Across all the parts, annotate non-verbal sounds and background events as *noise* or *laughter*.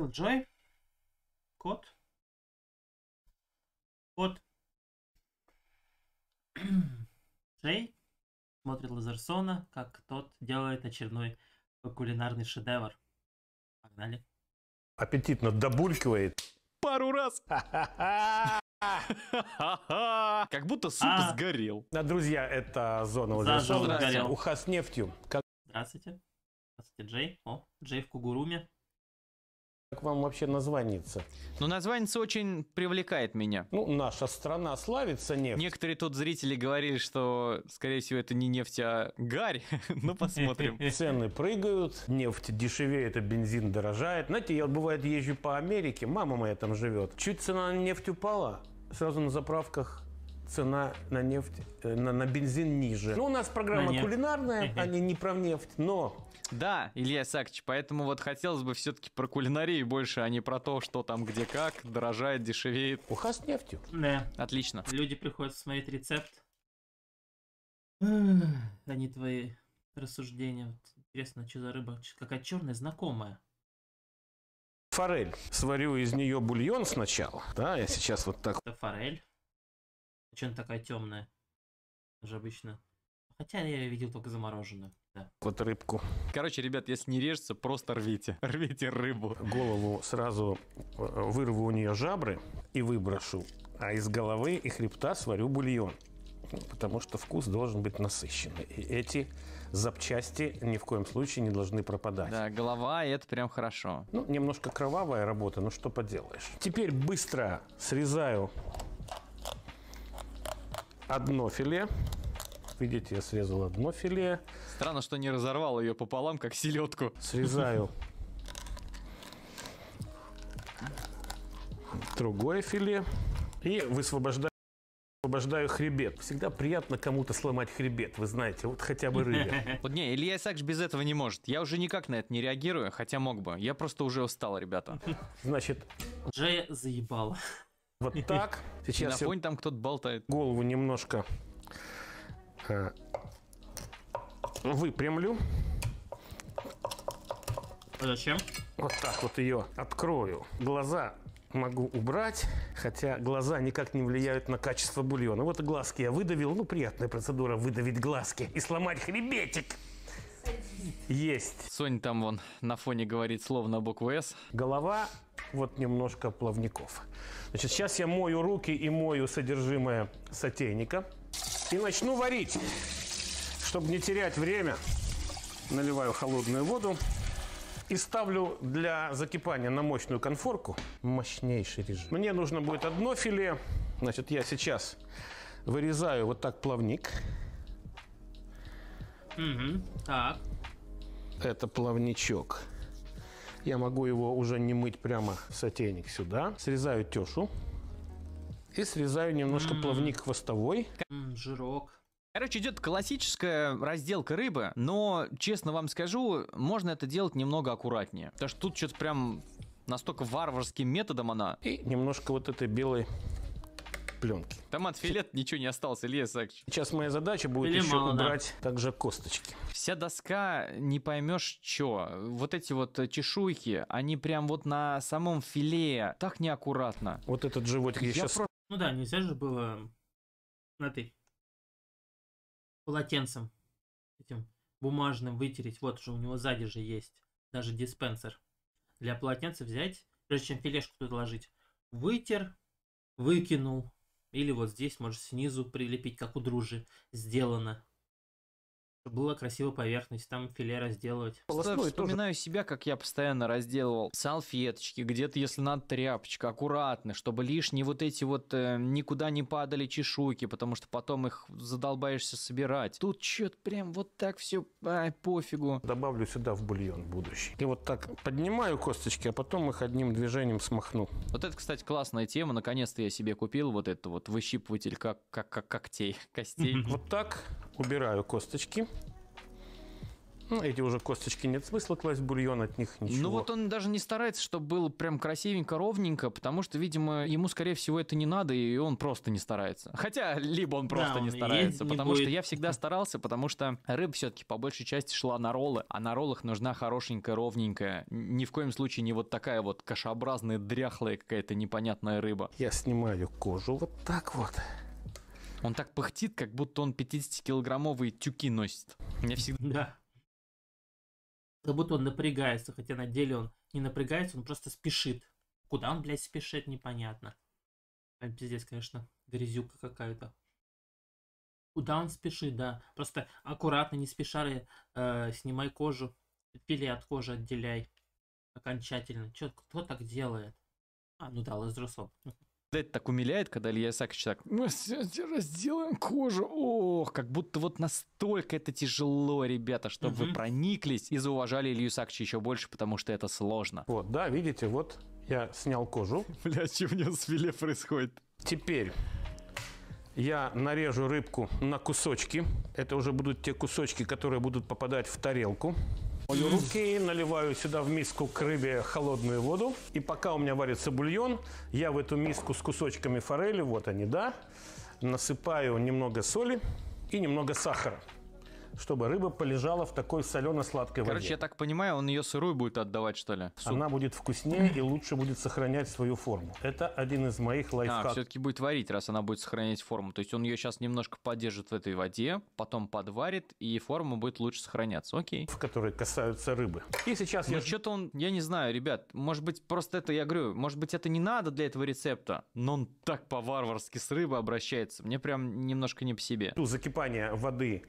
Killjoy. код, код, *clears throat* Джей смотрит Лазерсона, как тот делает очередной кулинарный шедевр. Погнали. Аппетитно добулькивает. Пару раз. *laughs* Как будто суп а. сгорел. Да, друзья, это зона Лазерсона. Уха с нефтью. Здравствуйте. Здравствуйте, Джей. О, Джей в Кугуруме. Как вам вообще названница? Ну, названница очень привлекает меня. Ну, наша страна славится нефть. Некоторые тут зрители говорили, что, скорее всего, это не нефть, а гарь. *laughs* ну, посмотрим. *laughs* Цены прыгают, нефть дешевеет, а бензин дорожает. Знаете, я, бывает, езжу по Америке, мама моя там живет. Чуть цена на нефть упала, сразу на заправках цена на нефть, э, на, на бензин ниже. Ну, у нас программа на кулинарная, нефть. а не, не про нефть, но... Да, Илья Сакч поэтому вот хотелось бы все-таки про кулинарию больше, а не про то, что там где как, дорожает, дешевеет. Уха с нефтью. Да. Отлично. Люди приходят смотреть рецепт. Они твои рассуждения. Вот интересно, что за рыба? Какая черная знакомая форель. Сварю из нее бульон сначала. Да, я сейчас вот так. Это форель. Че она такая темная? Же обычно. Хотя я видел только замороженную. Да. Вот рыбку. Короче, ребят, если не режется, просто рвите. *laughs* Рвите рыбу. Голову сразу э, вырву у нее жабры и выброшу. А из головы и хребта сварю бульон. Потому что вкус должен быть насыщенный. И эти запчасти ни в коем случае не должны пропадать. Да, голова, и это прям хорошо. Ну, немножко кровавая работа, но что поделаешь. Теперь быстро срезаю одно филе. Видите, я срезал одно филе. Странно, что не разорвал ее пополам, как селедку. Срезаю другое филе и высвобождаю освобождаю хребет. Всегда приятно кому-то сломать хребет, вы знаете, вот хотя бы рыбе. *laughs* Вот не, Илья Исаакович без этого не может. Я уже никак на это не реагирую, хотя мог бы. Я просто уже устал, ребята. Значит... Уже заебало. Вот так. Сейчас на фоне там кто-то болтает. Голову немножко э, выпрямлю. А зачем? Вот так вот ее открою. Глаза могу убрать, хотя глаза никак не влияют на качество бульона. Вот и глазки я выдавил. Ну, приятная процедура выдавить глазки и сломать хребетик. Есть. Соня там вон на фоне говорит словно буквы «С». Голова, вот немножко плавников. Значит, сейчас я мою руки и мою содержимое сотейника. И начну варить. Чтобы не терять время, наливаю холодную воду. И ставлю для закипания на мощную конфорку мощнейший режим. Мне нужно будет одно филе. Значит, я сейчас вырезаю вот так плавник. Угу. Так. Это плавничок. Я могу его уже не мыть прямо в сотейник сюда. Срезаю тешу. И срезаю немножко mm. плавник хвостовой. Mm, жирок. Короче, идет классическая разделка рыбы, но, честно вам скажу, можно это делать немного аккуратнее. Потому что тут что-то прям настолько варварским методом она. И немножко вот этой белой пленки. Там от филет ничего не осталось, Илья Исаакович. Сейчас моя задача будет Или еще мало, убрать да. также косточки. Вся доска, не поймешь что. Вот эти вот э, чешуйки, они прям вот на самом филе так неаккуратно. Вот этот животик я, сейчас... Про... Ну да, нельзя же было на ты полотенцем этим бумажным вытереть. Вот же у него сзади же есть даже диспенсер. Для полотенца взять, прежде чем филешку туда ложить, вытер, выкинул, или вот здесь можешь снизу прилепить, как у дружи сделано была красивая поверхность, там филе разделывать. Полосной Вспоминаю тоже. себя, как я постоянно разделывал салфеточки, где-то, если надо, тряпочка, аккуратно, чтобы лишние вот эти вот э, никуда не падали чешуйки, потому что потом их задолбаешься собирать. Тут что-то прям вот так все, ай, пофигу. Добавлю сюда в бульон будущий. И вот так поднимаю косточки, а потом их одним движением смахну. Вот это, кстати, классная тема. Наконец-то я себе купил вот это вот выщипыватель как, как, как когтей, *laughs* костей. Вот так убираю косточки. Ну, эти уже косточки нет смысла класть бульон от них ничего. Ну вот он даже не старается, чтобы было прям красивенько, ровненько, потому что, видимо, ему, скорее всего, это не надо, и он просто не старается. Хотя, либо он просто да, не он старается, не потому будет. что я всегда старался, потому что рыба все-таки по большей части шла на роллы, а на роллах нужна хорошенькая, ровненькая. Ни в коем случае не вот такая вот кашеобразная, дряхлая какая-то непонятная рыба. Я снимаю кожу вот так вот. Он так пыхтит, как будто он 50-килограммовые тюки носит. Мне всегда... *laughs* Да. Как будто он напрягается, хотя на деле он не напрягается, он просто спешит. Куда он, блядь, спешит, непонятно. А, пиздец, конечно, грязюка какая-то. Куда он спешит, да. Просто аккуратно, не спеша, э, снимай кожу. Пили от кожи отделяй. Окончательно. Чё, кто так делает? А, ну да, лазерсом. Это так умиляет, когда Илья Исакович так, мы сегодня разделаем кожу, ох, как будто вот настолько это тяжело, ребята, чтобы угу. вы прониклись и зауважали Илью Исаковича еще больше, потому что это сложно. Вот, да, видите, вот я снял кожу. *laughs* Бля, что у меня с филе происходит? Теперь я нарежу рыбку на кусочки. Это уже будут те кусочки, которые будут попадать в тарелку мою руки, наливаю сюда в миску к рыбе холодную воду. И пока у меня варится бульон, я в эту миску с кусочками форели, вот они, да, насыпаю немного соли и немного сахара чтобы рыба полежала в такой солено-сладкой воде. Короче, я так понимаю, он ее сырую будет отдавать, что ли? Она будет вкуснее и лучше будет сохранять свою форму. Это один из моих а, лайфхаков. А, все-таки будет варить, раз она будет сохранять форму. То есть он ее сейчас немножко подержит в этой воде, потом подварит, и форма будет лучше сохраняться. Окей. В которые касаются рыбы. И сейчас ну, я... что-то он, я не знаю, ребят, может быть, просто это, я говорю, может быть, это не надо для этого рецепта, но он так по-варварски с рыбы обращается. Мне прям немножко не по себе. Ту закипание воды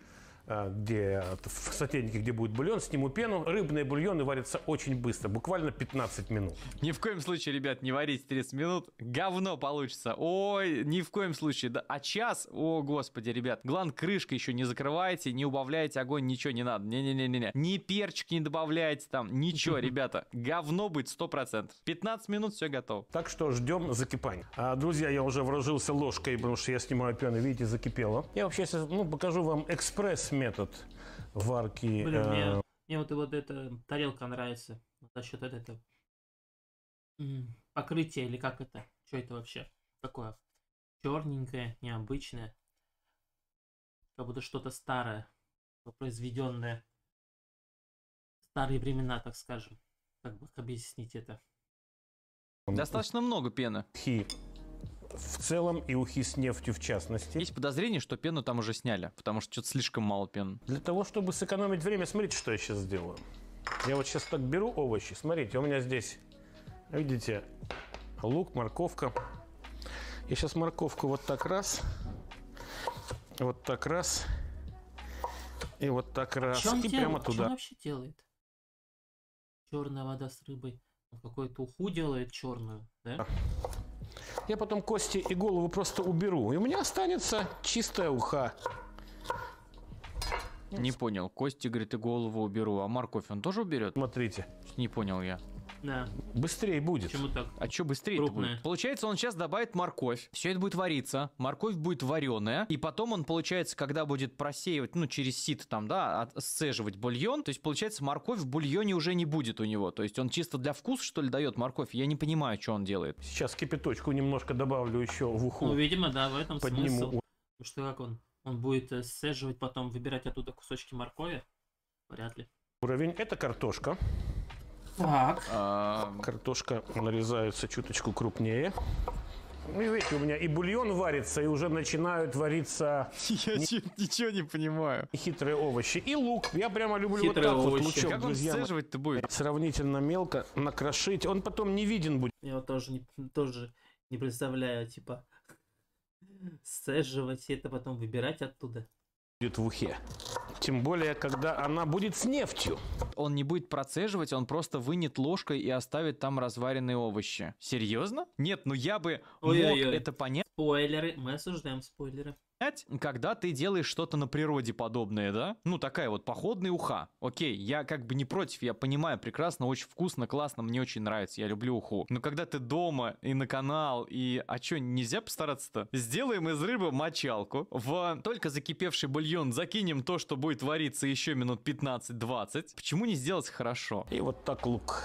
Э, где э, в сотейнике, где будет бульон, сниму пену. Рыбные бульоны варятся очень быстро, буквально 15 минут. Ни в коем случае, ребят, не варить 30 минут. Говно получится. Ой, ни в коем случае. Да, а час? О, господи, ребят. Главное, крышка еще не закрывайте, не убавляйте огонь, ничего не надо. Не-не-не-не. Ни перчик не добавляйте там, ничего, *laughs* ребята. Говно быть 100%. 15 минут, все готово. Так что ждем закипания. А, друзья, я уже вооружился ложкой, потому что я снимаю пену, видите, закипело. Я вообще сейчас, ну, покажу вам экспресс метод варки. Блин, мне, э, мне вот, вот эта тарелка нравится за счет вот этого покрытия или как это? Что это вообще такое? Черненькое, необычное. Как будто что-то старое, произведенное старые времена, так скажем. Как бы объяснить это? Достаточно много пены. Хи в целом и ухи с нефтью в частности. Есть подозрение, что пену там уже сняли, потому что что-то слишком мало пены. Для того, чтобы сэкономить время, смотрите, что я сейчас сделаю. Я вот сейчас так беру овощи, смотрите, у меня здесь, видите, лук, морковка. Я сейчас морковку вот так раз, вот так раз, и вот так раз, и делает? прямо туда. Что он вообще делает? Черная вода с рыбой. Он какой-то уху делает черную, да? Я потом кости и голову просто уберу. И у меня останется чистая уха. Не понял. Кости, говорит, и голову уберу. А морковь он тоже уберет? Смотрите. Не понял я. Да. Быстрее будет. Почему так? А что быстрее будет? Получается, он сейчас добавит морковь. Все это будет вариться. Морковь будет вареная. И потом он, получается, когда будет просеивать, ну, через сито там, да, отсцеживать бульон, то есть, получается, морковь в бульоне уже не будет у него. То есть, он чисто для вкуса, что ли, дает морковь? Я не понимаю, что он делает. Сейчас кипяточку немножко добавлю еще в уху. Ну, видимо, да, в этом Подниму. смысл. Ну, что как он? Он будет э, сцеживать, потом выбирать оттуда кусочки моркови? Вряд ли. Уровень – это картошка. Так. А, картошка нарезается чуточку крупнее. Ну, видите, у меня и бульон варится, и уже начинают вариться... Я не... ничего не понимаю. Хитрые овощи. И лук. Я прямо люблю Хитрые вот так овощи. вот лучок, как друзья. Как сцеживать-то будет? Сравнительно мелко накрошить. Он потом не виден будет. Я вот тоже не, тоже не представляю, типа, сцеживать и это, потом выбирать оттуда. Будет в ухе. Тем более, когда она будет с нефтью. Он не будет процеживать, он просто вынет ложкой и оставит там разваренные овощи. Серьезно? Нет, ну я бы Ой-ой-ой. мог это понять. Спойлеры, мы осуждаем спойлеры понять, когда ты делаешь что-то на природе подобное, да? Ну, такая вот походная уха. Окей, я как бы не против, я понимаю, прекрасно, очень вкусно, классно, мне очень нравится, я люблю уху. Но когда ты дома и на канал, и... А чё, нельзя постараться-то? Сделаем из рыбы мочалку, в только закипевший бульон закинем то, что будет вариться еще минут 15-20. Почему не сделать хорошо? И вот так лук.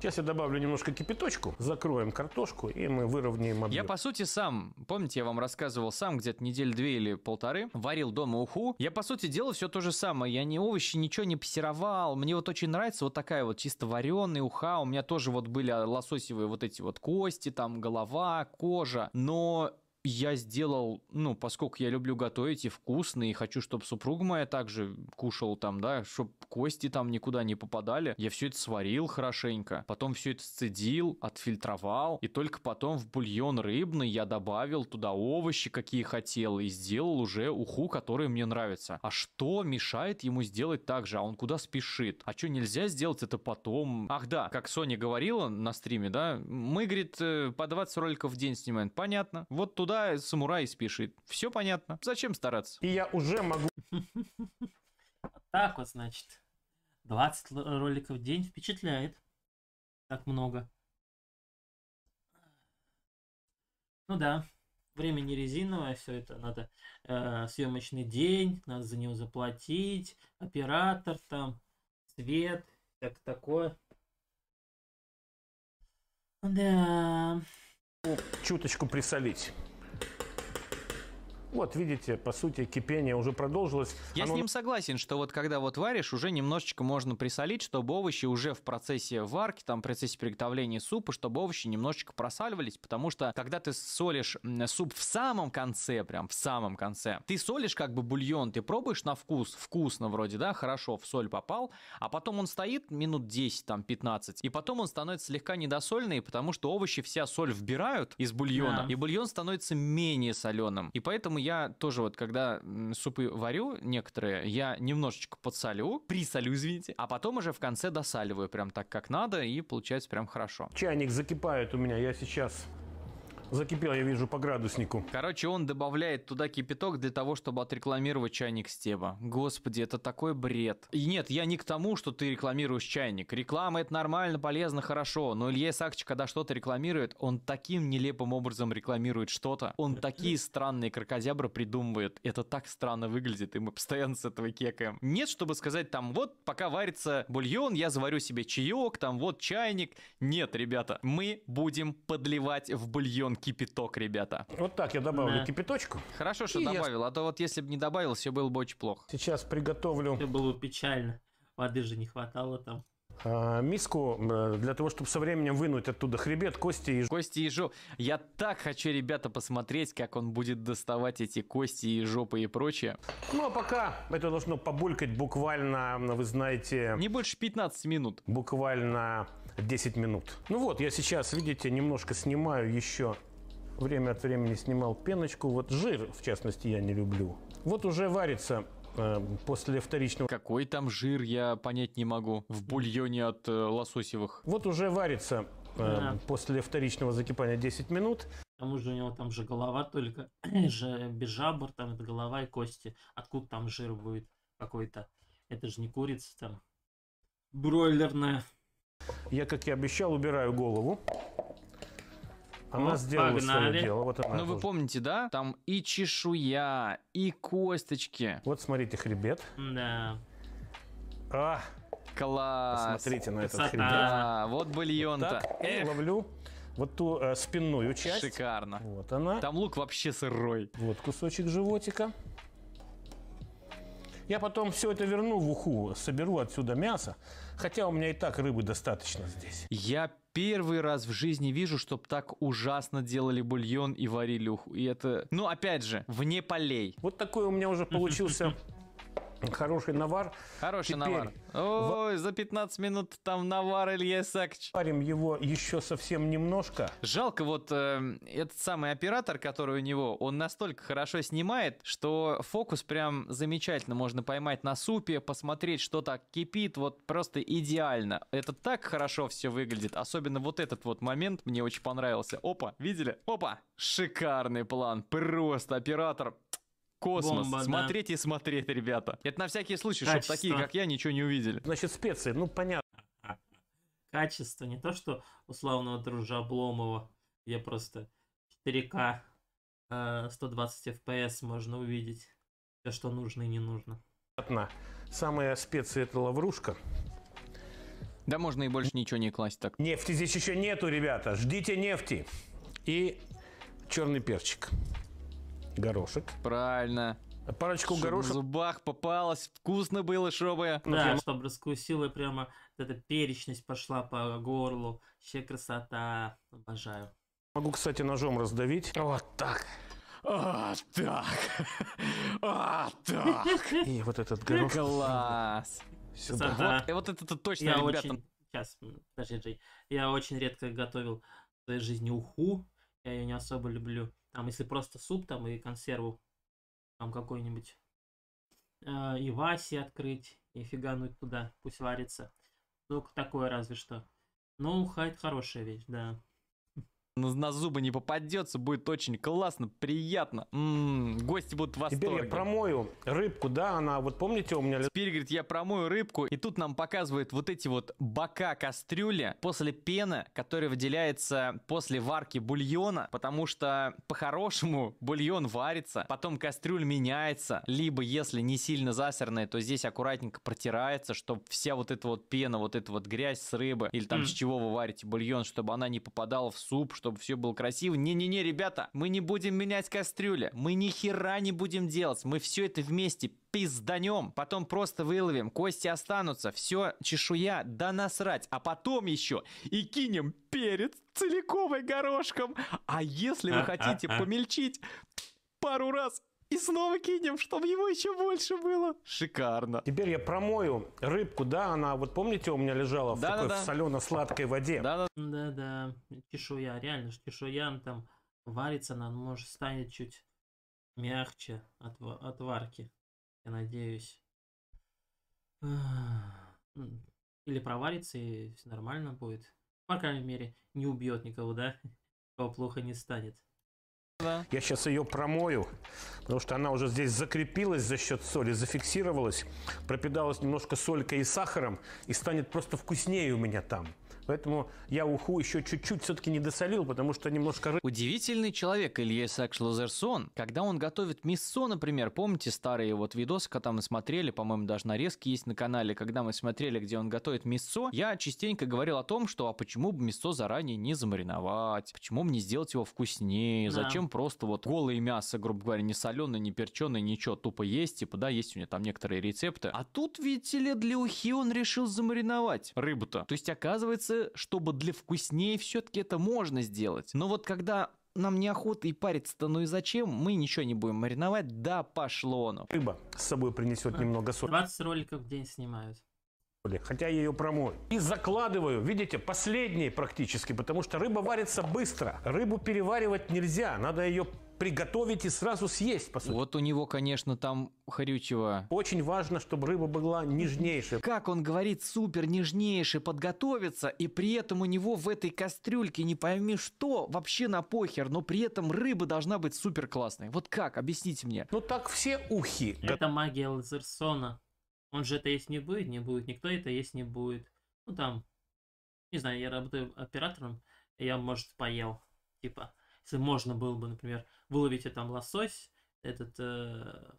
Сейчас я добавлю немножко кипяточку, закроем картошку, и мы выровняем объем. Я, по сути, сам, помните, я вам рассказывал сам где-то недель две или полторы, варил дома уху. Я, по сути, делал все то же самое. Я не овощи, ничего не пассеровал. Мне вот очень нравится вот такая вот чисто вареная уха. У меня тоже вот были лососевые вот эти вот кости, там голова, кожа. Но я сделал, ну, поскольку я люблю готовить и вкусно, и хочу, чтобы супруга моя также кушала там, да, чтобы кости там никуда не попадали, я все это сварил хорошенько, потом все это сцедил, отфильтровал, и только потом в бульон рыбный я добавил туда овощи, какие хотел, и сделал уже уху, которая мне нравится. А что мешает ему сделать так же? А он куда спешит? А что нельзя сделать это потом? Ах да, как Соня говорила на стриме, да, мы, говорит, э, по 20 роликов в день снимаем. Понятно. Вот туда туда самурай спешит. Все понятно. Зачем стараться? И я уже могу... Так вот, значит. 20 роликов в день впечатляет. Так много. Ну да, время не резиновое, все это надо э, съемочный день, надо за него заплатить, оператор там, свет, так такое. Да. Чуточку присолить. Вот, видите, по сути, кипение уже продолжилось. Я Оно... с ним согласен, что вот когда вот варишь, уже немножечко можно присолить, чтобы овощи уже в процессе варки, там, в процессе приготовления супа, чтобы овощи немножечко просаливались, потому что когда ты солишь суп в самом конце, прям в самом конце, ты солишь как бы бульон, ты пробуешь на вкус, вкусно вроде, да, хорошо, в соль попал, а потом он стоит минут 10, там, 15, и потом он становится слегка недосольный, потому что овощи вся соль вбирают из бульона, да. и бульон становится менее соленым, и поэтому поэтому я тоже вот, когда супы варю некоторые, я немножечко подсолю, присолю, извините, а потом уже в конце досаливаю прям так, как надо, и получается прям хорошо. Чайник закипает у меня, я сейчас Закипел, я вижу, по градуснику. Короче, он добавляет туда кипяток для того, чтобы отрекламировать чайник Стеба. Господи, это такой бред. И нет, я не к тому, что ты рекламируешь чайник. Реклама это нормально, полезно, хорошо. Но Илья Исакович, когда что-то рекламирует, он таким нелепым образом рекламирует что-то. Он такие странные крокозябры придумывает. Это так странно выглядит, и мы постоянно с этого кекаем. Нет, чтобы сказать там, вот пока варится бульон, я заварю себе чаек, там вот чайник. Нет, ребята, мы будем подливать в бульон кипяток, ребята. Вот так я добавлю да. кипяточку. Хорошо, что и добавил, я... а то вот если бы не добавил, все было бы очень плохо. Сейчас приготовлю... Все было бы печально. Воды же не хватало там. А, миску э, для того, чтобы со временем вынуть оттуда хребет, кости и... Кости и жоп. Я так хочу, ребята, посмотреть, как он будет доставать эти кости и жопы и прочее. Ну, а пока это должно побулькать буквально, вы знаете... Не больше 15 минут. Буквально 10 минут. Ну вот, я сейчас, видите, немножко снимаю еще время от времени снимал пеночку. Вот жир, в частности, я не люблю. Вот уже варится э, после вторичного... Какой там жир, я понять не могу. В бульоне от э, лососевых. Вот уже варится э, да. после вторичного закипания 10 минут. К тому же у него там же голова только, *clears throat* же без жабр, там это голова и кости. Откуда там жир будет какой-то? Это же не курица там. Бройлерная. Я, как и обещал, убираю голову. Она ну, сделала погнали. свое дело. Вот она ну, тоже. вы помните, да? Там и чешуя, и косточки. Вот смотрите, хребет. Да. А! Класс! Посмотрите на Красота. этот хребет. Да, вот бульон-то. Вот так, ловлю вот ту э, спинную часть. Шикарно. Вот она. Там лук вообще сырой. Вот кусочек животика. Я потом все это верну в уху, соберу отсюда мясо. Хотя у меня и так рыбы достаточно здесь. Я первый раз в жизни вижу, чтобы так ужасно делали бульон и варили уху. И это, ну, опять же, вне полей. Вот такой у меня уже получился *laughs* Хороший навар. Хороший Теперь навар. Ой, в... за 15 минут там навар Илья Исаакович. Парим его еще совсем немножко. Жалко, вот э, этот самый оператор, который у него, он настолько хорошо снимает, что фокус прям замечательно можно поймать на супе, посмотреть, что так кипит, вот просто идеально. Это так хорошо все выглядит, особенно вот этот вот момент мне очень понравился. Опа, видели? Опа, шикарный план, просто оператор Космос. Бомба, смотреть да. и смотреть, ребята. Это на всякий случай, чтобы такие, как я, ничего не увидели. Значит, специи, ну понятно. Качество, не то, что условного дружа Обломова, где просто 4К, 120 FPS можно увидеть. Все, что нужно и не нужно. Понятно. Самая специя это лаврушка. Да можно и больше ничего не класть так. Нефти здесь еще нету, ребята. Ждите нефти. И черный перчик. Горошек. Правильно. Парочку чтоб горошек. В зубах попалось, вкусно было, чтобы. Да, прям... чтобы раскусила прямо эта перечность пошла по горлу. Вообще красота. Обожаю. Могу, кстати, ножом раздавить. Вот так. вот так. *laughs* вот так. *laughs* И вот этот горошек. Класс. Сюда. Вот, вот это точно, я ребята. Очень... Сейчас, подожди, Джей. Я очень редко готовил в своей жизни уху. Я ее не особо люблю. Там, если просто суп там и консерву там какой-нибудь, э, и Васи открыть, и фигануть туда, пусть варится. Только такое разве что. Но ну, хайт хорошая вещь, да на зубы не попадется, будет очень классно, приятно. М-м, гости будут в восторге. Теперь я промою рыбку, да, она, вот помните у меня... Теперь, говорит, я промою рыбку, и тут нам показывают вот эти вот бока кастрюли после пены, которая выделяется после варки бульона, потому что по-хорошему *laughs* бульон варится, потом кастрюль меняется, либо если не сильно засерная, то здесь аккуратненько протирается, чтобы вся вот эта вот пена, вот эта вот грязь с рыбы, или там mm. с чего вы варите бульон, чтобы она не попадала в суп, чтобы чтобы все было красиво. Не-не-не, ребята, мы не будем менять кастрюля, мы ни хера не будем делать, мы все это вместе пизданем, потом просто выловим, кости останутся, все, чешуя, да насрать, а потом еще и кинем перец целиковый горошком. А если вы а, хотите а, а. помельчить, пару раз и снова кинем, чтобы его еще больше было. Шикарно. Теперь я промою рыбку, да, она, вот помните, у меня лежала в да, такой да, да. солено-сладкой воде? Да, да, да. Да, Чешуя, реально, чешуя там варится, она, может, станет чуть мягче от, от варки. Я надеюсь. Или проварится, и все нормально будет. По крайней мере, не убьет никого, да? Кого плохо не станет. Да. Я сейчас ее промою, потому что она уже здесь закрепилась за счет соли, зафиксировалась, пропиталась немножко солькой и сахаром и станет просто вкуснее у меня там. Поэтому я уху еще чуть-чуть все-таки не досолил, потому что немножко... Удивительный человек Илья Исаак Шлозерсон. Когда он готовит миссо, например, помните старые вот видосы, когда мы смотрели, по-моему, даже нарезки есть на канале, когда мы смотрели, где он готовит миссо, я частенько говорил о том, что а почему бы миссо заранее не замариновать, почему бы не сделать его вкуснее, да. зачем просто вот голое мясо, грубо говоря, не соленое, не перченое, ничего, тупо есть, типа, да, есть у него там некоторые рецепты. А тут, видите ли, для ухи он решил замариновать рыбу-то. То есть, оказывается, чтобы для вкуснее все-таки это можно сделать. Но вот когда нам неохота и париться-то, ну и зачем? Мы ничего не будем мариновать, да пошло оно. Рыба с собой принесет а, немного соли. 20 роликов в день снимают. Хотя я ее промою. И закладываю, видите, последней практически, потому что рыба варится быстро. Рыбу переваривать нельзя, надо ее приготовить и сразу съесть, по сути. Вот у него, конечно, там хрючево. Очень важно, чтобы рыба была нежнейшая. Как он говорит, супер нежнейшая, подготовиться, и при этом у него в этой кастрюльке не пойми что, вообще на похер, но при этом рыба должна быть супер классной. Вот как? Объясните мне. Ну так все ухи. Это магия Лазерсона. Он же это есть не будет, не будет, никто это есть не будет. Ну там, не знаю, я работаю оператором, и я, может, поел. Типа, если можно было бы, например, выловите там лосось, этот э,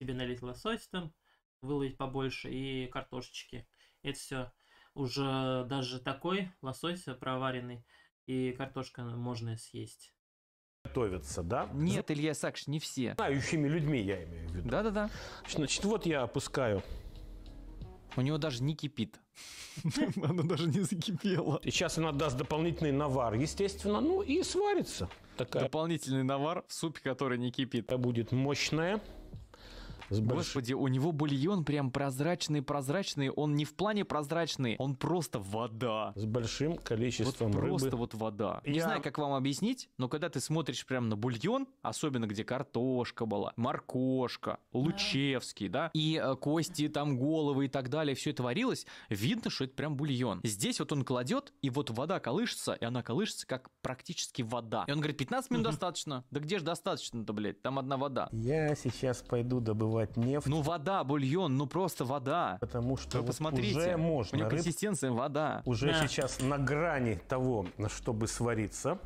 себе налить лосось там, выловить побольше и картошечки. Это все уже даже такой лосось проваренный и картошка можно съесть. Готовятся, да? Нет, Илья Сакш, не все. Знающими людьми я имею в виду. Да-да-да. Значит, вот я опускаю у него даже не кипит. *laughs* Она даже не закипела. Сейчас она даст дополнительный навар, естественно, ну и сварится. Такая. Дополнительный навар в супе, который не кипит. Это будет мощная Господи, у него бульон прям прозрачный-прозрачный. Он не в плане прозрачный, он просто вода. С большим количеством вот просто рыбы. вот вода. Я... Не знаю, как вам объяснить, но когда ты смотришь прям на бульон, особенно где картошка была, моркошка, лучевский, да, и э, кости, там головы и так далее, все это варилось, видно, что это прям бульон. Здесь вот он кладет, и вот вода колышется, и она колышется как практически вода. И он говорит, 15 минут достаточно. Да где же достаточно-то, блядь, там одна вода. Я сейчас пойду добывать вырабатывать нефть. Ну вода, бульон, ну просто вода. Потому что вот посмотрите, уже можно. У него консистенция вода. Уже да. сейчас на грани того, чтобы свариться.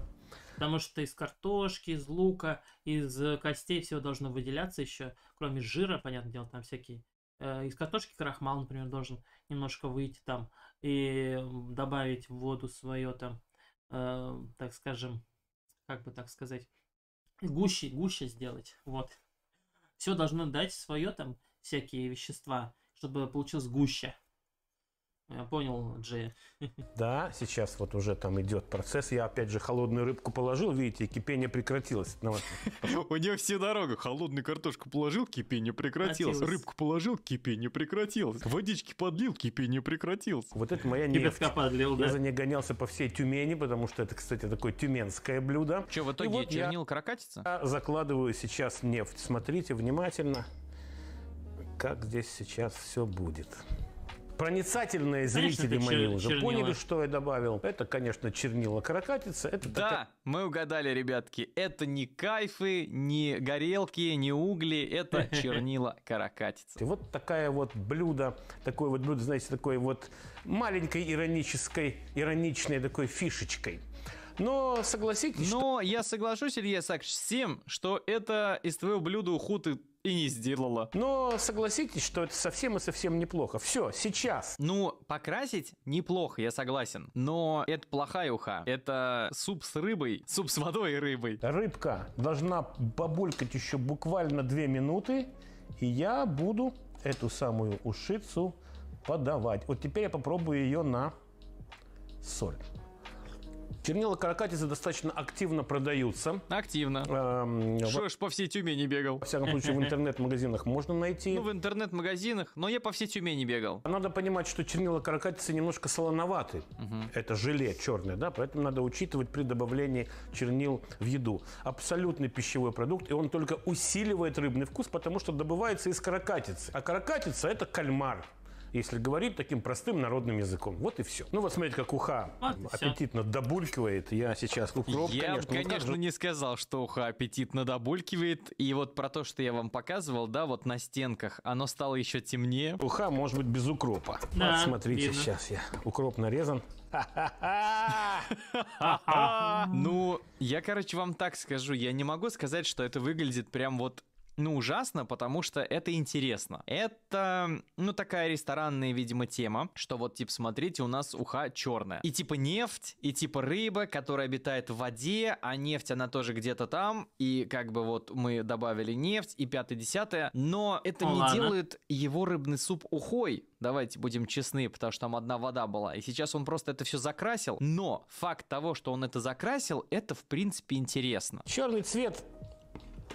Потому что из картошки, из лука, из э, костей всего должно выделяться еще, кроме жира, понятное дело, там всякие. Э, из картошки крахмал, например, должен немножко выйти там и добавить в воду свое там, э, так скажем, как бы так сказать, гуще, гуще сделать. Вот все должно дать свое там всякие вещества, чтобы получилось гуще. Я понял, Джей. Да, сейчас вот уже там идет процесс. Я опять же холодную рыбку положил, видите, кипение прекратилось. Ну, *laughs* У нее все дорога. Холодную картошку положил, кипение прекратилось. Рыбку положил, кипение прекратилось. Водички подлил, кипение прекратилось. Вот это моя нефть. подлил, да. Я за ней гонялся по всей Тюмени, потому что это, кстати, такое тюменское блюдо. Что в итоге чернил каракатица? Я закладываю сейчас нефть. Смотрите внимательно, как здесь сейчас все будет проницательные зрители конечно, мои чер- уже чернила. поняли, что я добавил. Это, конечно, чернила каракатица. Это да, такая... мы угадали, ребятки. Это не кайфы, не горелки, не угли. Это *laughs* чернила каракатица. вот такая вот блюдо, такое вот блюдо, знаете, такой вот маленькой иронической, ироничной такой фишечкой. Но согласитесь, Но что... я соглашусь, Илья Сакш, с тем, что это из твоего блюда ухуты и не сделала. Но согласитесь, что это совсем и совсем неплохо. Все, сейчас. Ну, покрасить неплохо, я согласен. Но это плохая уха. Это суп с рыбой, суп с водой и рыбой. Рыбка должна побулькать еще буквально две минуты, и я буду эту самую ушицу подавать. Вот теперь я попробую ее на соль. Чернила каракатицы достаточно активно продаются. Активно. Эм, Что ж, по всей Тюмени бегал. Во всяком случае, в интернет-магазинах можно найти. Ну, в интернет-магазинах, но я по всей Тюмени бегал. Надо понимать, что чернила каракатицы немножко солоноваты. Угу. Это желе черное, да, поэтому надо учитывать при добавлении чернил в еду. Абсолютный пищевой продукт, и он только усиливает рыбный вкус, потому что добывается из каракатицы. А каракатица – это кальмар если говорить таким простым народным языком. Вот и все. Ну вот смотрите, как уха вот аппетитно все. добулькивает. Я сейчас укроп, я, конечно. конечно, ну, же... не сказал, что уха аппетитно добулькивает. И вот про то, что я вам показывал, да, вот на стенках, оно стало еще темнее. Уха может быть без укропа. Да, вот смотрите, видно. сейчас я укроп нарезан. *laughs* Ну, я, короче, вам так скажу. Я не могу сказать, что это выглядит прям вот ну, ужасно, потому что это интересно. Это, ну, такая ресторанная, видимо, тема, что вот, типа, смотрите, у нас уха черная. И типа нефть, и типа рыба, которая обитает в воде, а нефть, она тоже где-то там, и как бы вот мы добавили нефть, и пятое-десятое, но это ну, не ладно. делает его рыбный суп ухой, давайте будем честны, потому что там одна вода была, и сейчас он просто это все закрасил, но факт того, что он это закрасил, это, в принципе, интересно. Черный цвет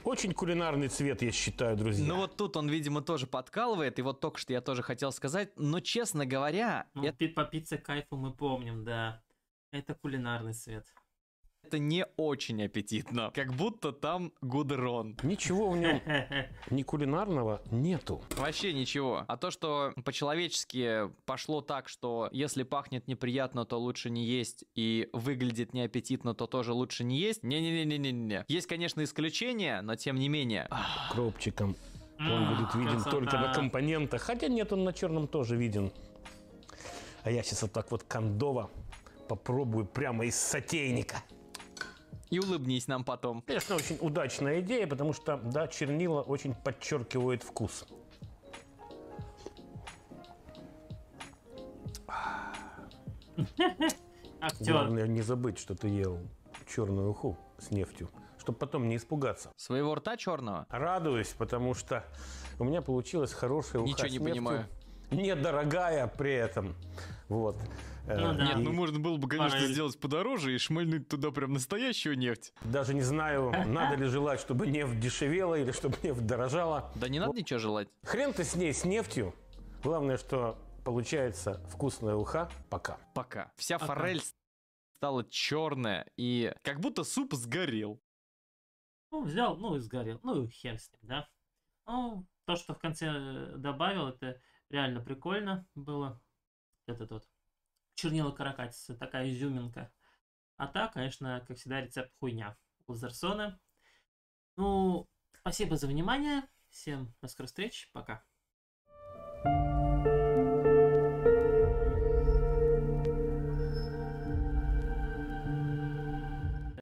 очень кулинарный цвет, я считаю, друзья. Ну вот тут он, видимо, тоже подкалывает, и вот только что я тоже хотел сказать, но, честно говоря... Ну, это... По пицце кайфу мы помним, да. Это кулинарный цвет это не очень аппетитно. Как будто там гудерон. Ничего в нем *laughs* ни кулинарного нету. Вообще ничего. А то, что по-человечески пошло так, что если пахнет неприятно, то лучше не есть, и выглядит неаппетитно, то тоже лучше не есть. Не-не-не-не-не. не. Есть, конечно, исключения, но тем не менее. Кропчиком. Он будет виден только на компонентах. Хотя нет, он на черном тоже виден. А я сейчас вот так вот кондова попробую прямо из сотейника и улыбнись нам потом. Конечно, очень удачная идея, потому что, да, чернила очень подчеркивают вкус. *laughs* Актер. Главное не забыть, что ты ел черную уху с нефтью, чтобы потом не испугаться. Своего рта черного? Радуюсь, потому что у меня получилась хорошая уха Ничего не нефтью. понимаю. Недорогая при этом. Вот. Э, ну, да. Нет, ну можно было бы, конечно, Параллель. сделать подороже и шмальнуть туда прям настоящую нефть. Даже не знаю, надо ли желать, чтобы нефть дешевела или чтобы нефть дорожала. Да не надо вот. ничего желать. Хрен ты с ней, с нефтью. Главное, что получается вкусная уха. Пока. Пока. Вся Пока. форель стала черная и как будто суп сгорел. Ну, взял, ну и сгорел. Ну и хер с ним, да. Ну, то, что в конце добавил, это реально прикольно было. Это тот чернила каракатицы, такая изюминка. А так, конечно, как всегда, рецепт хуйня Лазерсона. Ну, спасибо за внимание. Всем до скорых встреч. Пока.